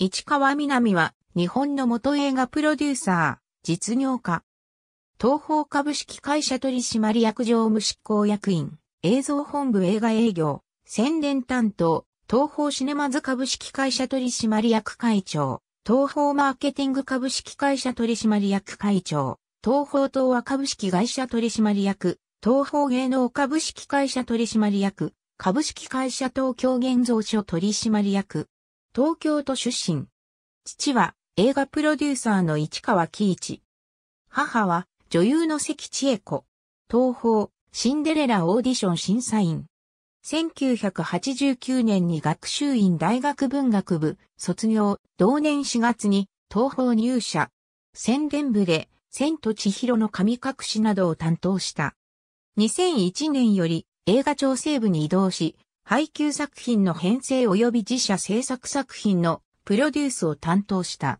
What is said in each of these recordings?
市川南は日本の元映画プロデューサー、実業家。東方株式会社取締役常務執行役員、映像本部映画営業、宣伝担当、東方シネマズ株式会社取締役会長、東方マーケティング株式会社取締役会長、東方東和株式会社取締役、東方芸能株式会社取締役、株式会社東京現像所取締役。東京都出身。父は映画プロデューサーの市川喜一。母は女優の関千恵子。東方シンデレラオーディション審査員。1989年に学習院大学文学部卒業、同年4月に東方入社。宣伝部で千と千尋の神隠しなどを担当した。2001年より映画調整部に移動し、配給作品の編成及び自社制作作品のプロデュースを担当した。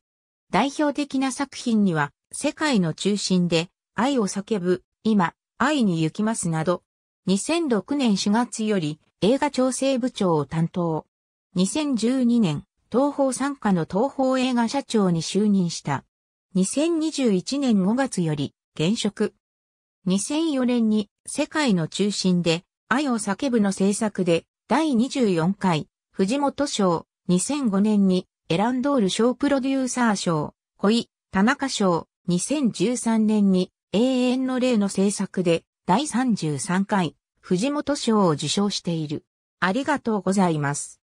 代表的な作品には、世界の中心で、愛を叫ぶ、今、愛に行きますなど、2006年4月より映画調整部長を担当。2012年、東方参加の東方映画社長に就任した。2021年5月より、現職。2004年に世界の中心で愛を叫ぶの制作で第24回、藤本賞、2005年に、エランドール賞プロデューサー賞、恋、田中賞、2013年に、永遠の霊の制作で、第33回、藤本賞を受賞している。ありがとうございます。